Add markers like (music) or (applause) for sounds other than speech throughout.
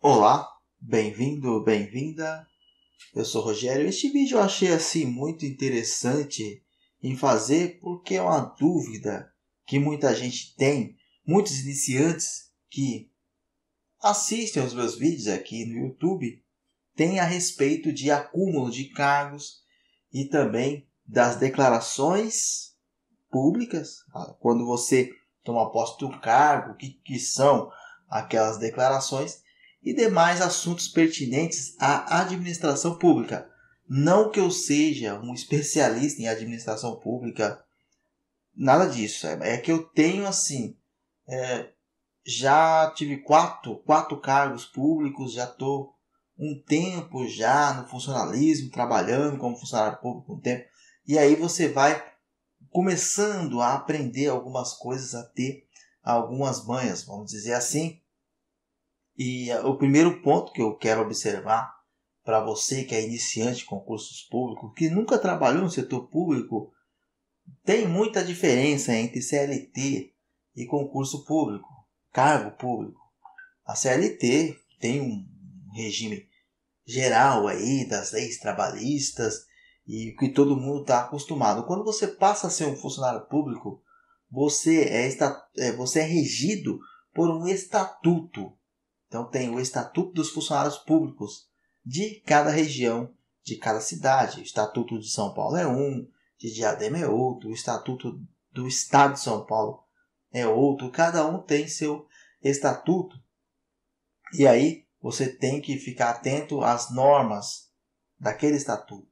Olá, bem-vindo, bem-vinda. Eu sou Rogério. Este vídeo eu achei assim muito interessante em fazer porque é uma dúvida que muita gente tem, muitos iniciantes que assistem aos meus vídeos aqui no YouTube têm a respeito de acúmulo de cargos e também das declarações públicas, ah, quando você toma posse do cargo, o que, que são aquelas declarações e demais assuntos pertinentes à administração pública. Não que eu seja um especialista em administração pública, nada disso. É, é que eu tenho, assim, é, já tive quatro, quatro cargos públicos, já estou um tempo já no funcionalismo, trabalhando como funcionário público um tempo. E aí você vai começando a aprender algumas coisas, a ter algumas manhas, vamos dizer assim, e eh, o primeiro ponto que eu quero observar para você que é iniciante de concursos públicos, que nunca trabalhou no setor público, tem muita diferença entre CLT e concurso público, cargo público. A CLT tem um regime geral aí das leis trabalhistas e que todo mundo está acostumado. Quando você passa a ser um funcionário público, você é, é você é regido por um estatuto então tem o Estatuto dos Funcionários Públicos de cada região, de cada cidade. O Estatuto de São Paulo é um, de Diadema é outro, o Estatuto do Estado de São Paulo é outro. Cada um tem seu estatuto. E aí você tem que ficar atento às normas daquele estatuto,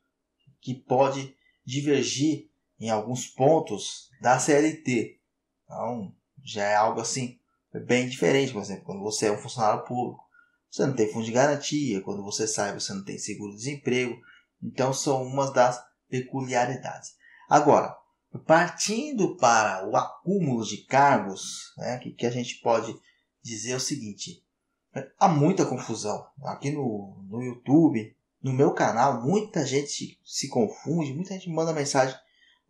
que pode divergir em alguns pontos da CLT. Então, já é algo assim é bem diferente, por exemplo, quando você é um funcionário público, você não tem fundo de garantia, quando você sai, você não tem seguro-desemprego. Então, são umas das peculiaridades. Agora, partindo para o acúmulo de cargos, né, que, que a gente pode dizer é o seguinte: há muita confusão. Aqui no, no YouTube, no meu canal, muita gente se confunde, muita gente manda mensagem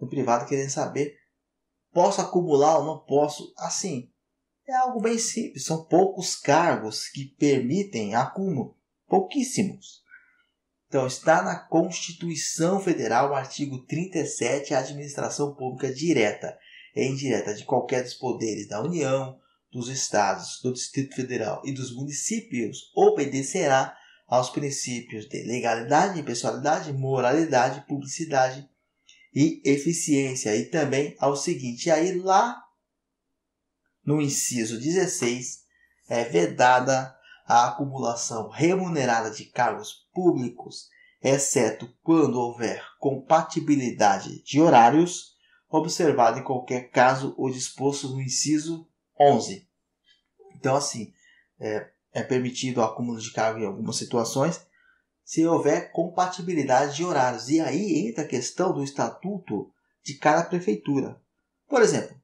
no privado querendo saber: posso acumular ou não posso? Assim, é algo bem simples. São poucos cargos que permitem acúmulo, pouquíssimos. Então, está na Constituição Federal, artigo 37, a administração pública direta e indireta de qualquer dos poderes da União, dos Estados, do Distrito Federal e dos municípios obedecerá aos princípios de legalidade, impessoalidade, moralidade, publicidade e eficiência. E também ao seguinte, aí lá no inciso 16, é vedada a acumulação remunerada de cargos públicos, exceto quando houver compatibilidade de horários, observado em qualquer caso o disposto no inciso 11. Então, assim, é, é permitido o acúmulo de cargo em algumas situações, se houver compatibilidade de horários. E aí entra a questão do estatuto de cada prefeitura. Por exemplo,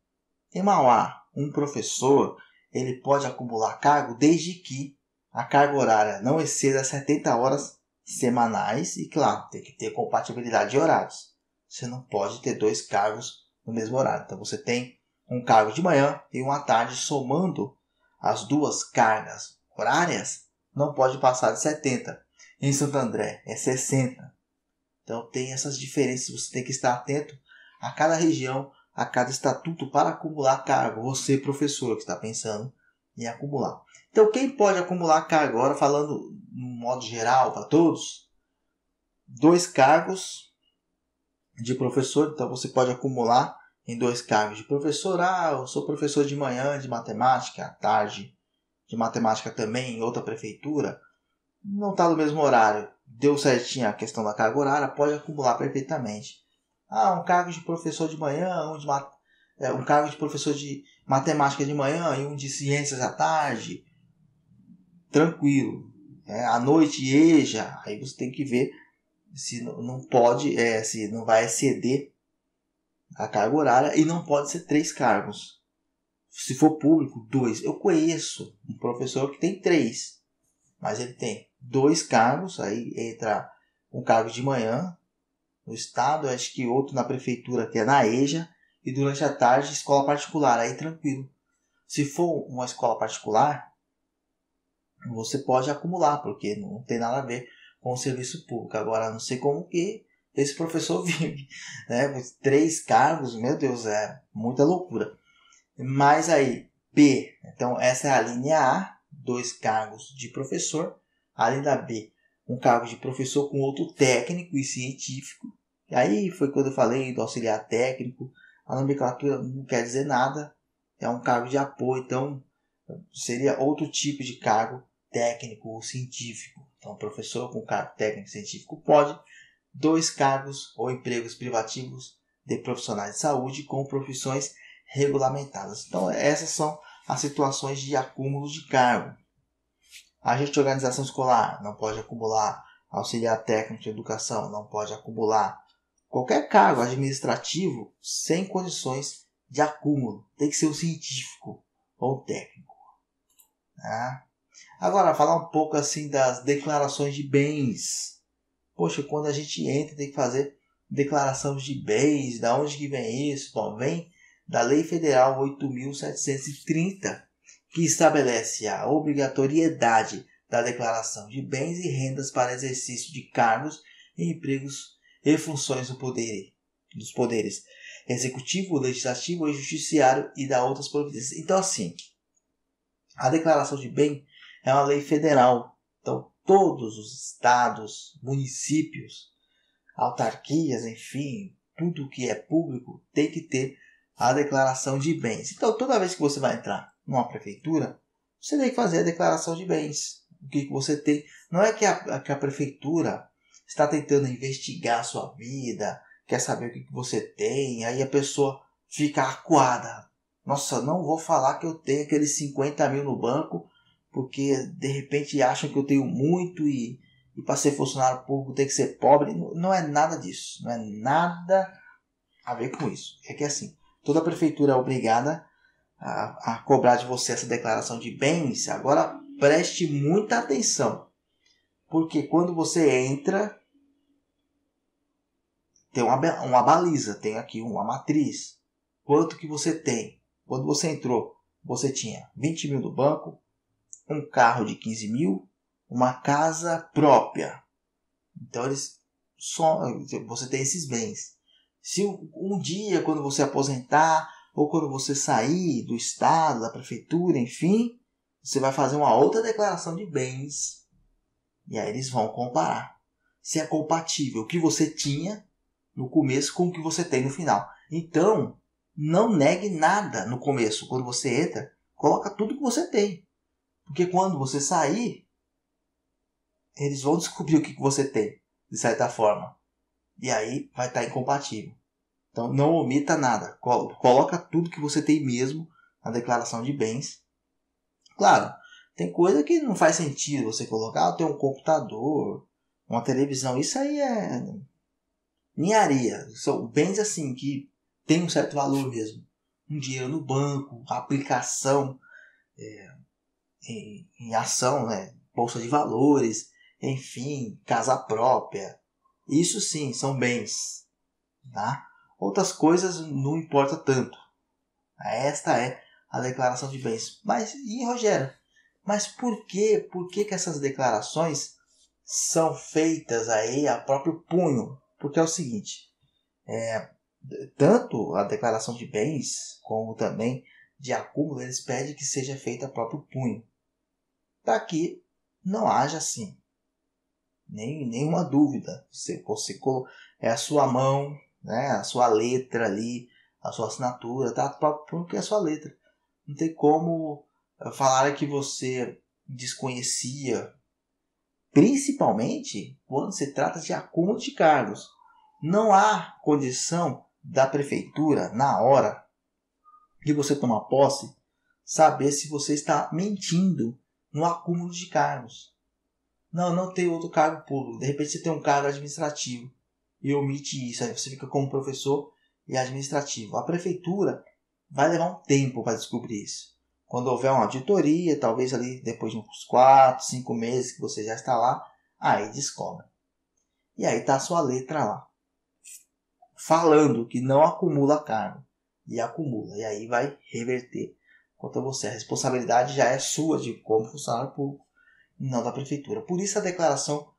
em Mauá, um professor ele pode acumular cargo desde que a carga horária não exceda 70 horas semanais e, claro, tem que ter compatibilidade de horários. Você não pode ter dois cargos no mesmo horário. Então você tem um cargo de manhã e um à tarde somando as duas cargas horárias, não pode passar de 70. Em Santo André é 60. Então tem essas diferenças, você tem que estar atento a cada região, a cada estatuto para acumular cargo. Você, professor, que está pensando em acumular. Então, quem pode acumular cargo? Agora, falando no modo geral para todos, dois cargos de professor. Então, você pode acumular em dois cargos de professor. Ah, eu sou professor de manhã de matemática, à tarde de matemática também em outra prefeitura. Não está no mesmo horário. Deu certinho a questão da carga horária, pode acumular perfeitamente ah, um cargo de professor de manhã, um, de é, um cargo de professor de matemática de manhã e um de ciências à tarde. Tranquilo. É, à noite, EJA. Aí você tem que ver se não pode, é, se não vai exceder a carga horária e não pode ser três cargos. Se for público, dois. Eu conheço um professor que tem três, mas ele tem dois cargos, aí entra um cargo de manhã, no estado, acho que outro na prefeitura, que é na EJA, e durante a tarde escola particular, aí tranquilo. Se for uma escola particular, você pode acumular, porque não tem nada a ver com o serviço público. Agora, não sei como que esse professor (laughs) vive, né? Três cargos, meu Deus, é muita loucura. Mas aí, B, então essa é a linha A, dois cargos de professor. A linha B, um cargo de professor com outro técnico e científico. E aí foi quando eu falei do auxiliar técnico. A nomenclatura não quer dizer nada, é um cargo de apoio, então seria outro tipo de cargo técnico ou científico. Então, professor com cargo técnico científico pode, dois cargos ou empregos privativos de profissionais de saúde com profissões regulamentadas. Então, essas são as situações de acúmulo de cargo agente de organização escolar não pode acumular, auxiliar técnico de educação não pode acumular, qualquer cargo administrativo sem condições de acúmulo, tem que ser um científico ou o técnico. Né? Agora, falar um pouco assim das declarações de bens. Poxa, quando a gente entra, tem que fazer declaração de bens, da onde que vem isso? Bom, vem da Lei Federal 8.730, que estabelece a obrigatoriedade da declaração de bens e rendas para exercício de cargos e empregos e funções do poder, dos poderes executivo, legislativo e judiciário e da outras providências. Então, assim, a declaração de bem é uma lei federal. Então, todos os estados, municípios, autarquias, enfim, tudo que é público tem que ter a declaração de bens. Então, toda vez que você vai entrar numa prefeitura, você tem que fazer a declaração de bens. O que, que você tem. Não é que a, que a prefeitura está tentando investigar a sua vida, quer saber o que, que você tem, aí a pessoa fica acuada. Nossa, não vou falar que eu tenho aqueles 50 mil no banco, porque de repente acham que eu tenho muito e, e para ser funcionário público tem que ser pobre. Não é nada disso. Não é nada a ver com isso. É que é assim, toda prefeitura é obrigada a, a cobrar de você essa declaração de bens, agora preste muita atenção. Porque quando você entra, tem uma, uma baliza, tem aqui uma matriz. Quanto que você tem? Quando você entrou, você tinha 20 mil no banco, um carro de 15 mil, uma casa própria. Então eles só, você tem esses bens. Se um dia, quando você aposentar, ou quando você sair do estado, da prefeitura, enfim, você vai fazer uma outra declaração de bens. E aí eles vão comparar se é compatível o que você tinha no começo com o que você tem no final. Então, não negue nada no começo. Quando você entra, coloca tudo que você tem. Porque quando você sair, eles vão descobrir o que você tem, de certa forma. E aí vai estar tá incompatível. Então não omita nada. Coloca tudo que você tem mesmo na declaração de bens. Claro, tem coisa que não faz sentido você colocar. Ah, tem um computador, uma televisão. Isso aí é ninharia. São bens assim que tem um certo valor mesmo. Um dinheiro no banco, aplicação é, em, em ação, né? bolsa de valores, enfim, casa própria. Isso sim, são bens. Tá? Outras coisas não importa tanto. Esta é a declaração de bens. Mas, e Rogério, mas por que, por que, que essas declarações são feitas aí a próprio punho? Porque é o seguinte, é, tanto a declaração de bens como também de acúmulo, eles pedem que seja feita a próprio punho. Para que não haja assim nem, nenhuma dúvida. Você, você é a sua mão, né? A sua letra ali, a sua assinatura, tá? Porque é a sua letra. Não tem como eh, falar que você desconhecia, principalmente quando se trata de acúmulo de cargos. Não há condição da prefeitura, na hora de você tomar posse, saber se você está mentindo no acúmulo de cargos. Não, não tem outro cargo público. De repente você tem um cargo administrativo e omite isso. Aí você fica como professor e administrativo. A prefeitura vai levar um tempo para descobrir isso. Quando houver uma auditoria, talvez ali depois de uns 4, 5 meses que você já está lá, aí descobre. E aí está a sua letra lá. Falando que não acumula cargo. E acumula. E aí vai reverter quanto a você. A responsabilidade já é sua de como funcionário público, não da prefeitura. Por isso a declaração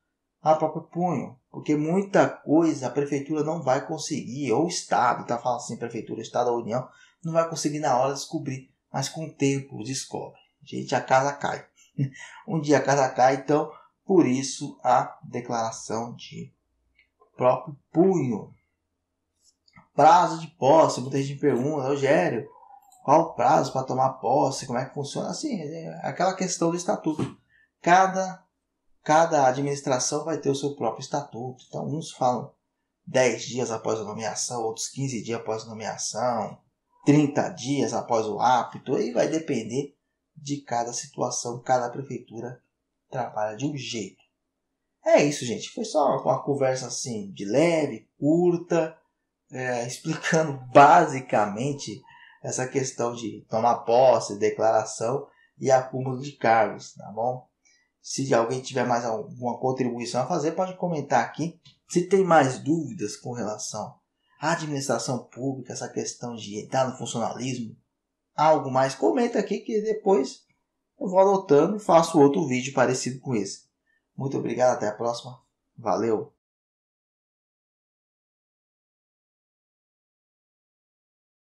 a ah, próprio punho, porque muita coisa a prefeitura não vai conseguir, ou o Estado, tá falando assim, prefeitura, Estado ou União, não vai conseguir na hora descobrir, mas com o tempo descobre. Gente, a casa cai. (laughs) um dia a casa cai, então, por isso a declaração de próprio punho. Prazo de posse, muita gente pergunta, Rogério, qual o prazo para tomar posse, como é que funciona? Assim, é aquela questão do estatuto. Cada cada administração vai ter o seu próprio estatuto. Então, uns falam 10 dias após a nomeação, outros 15 dias após a nomeação, 30 dias após o apto, aí vai depender de cada situação, cada prefeitura trabalha de um jeito. É isso, gente. Foi só uma conversa assim, de leve, curta, é, (laughs) explicando basicamente essa questão de tomar posse, declaração e acúmulo de cargos, tá bom? Se alguém tiver mais alguma contribuição a fazer, pode comentar aqui. Se tem mais dúvidas com relação à administração pública, essa questão de entrar no funcionalismo, algo mais, comenta aqui que depois eu vou anotando e faço outro vídeo parecido com esse. Muito obrigado, até a próxima. Valeu!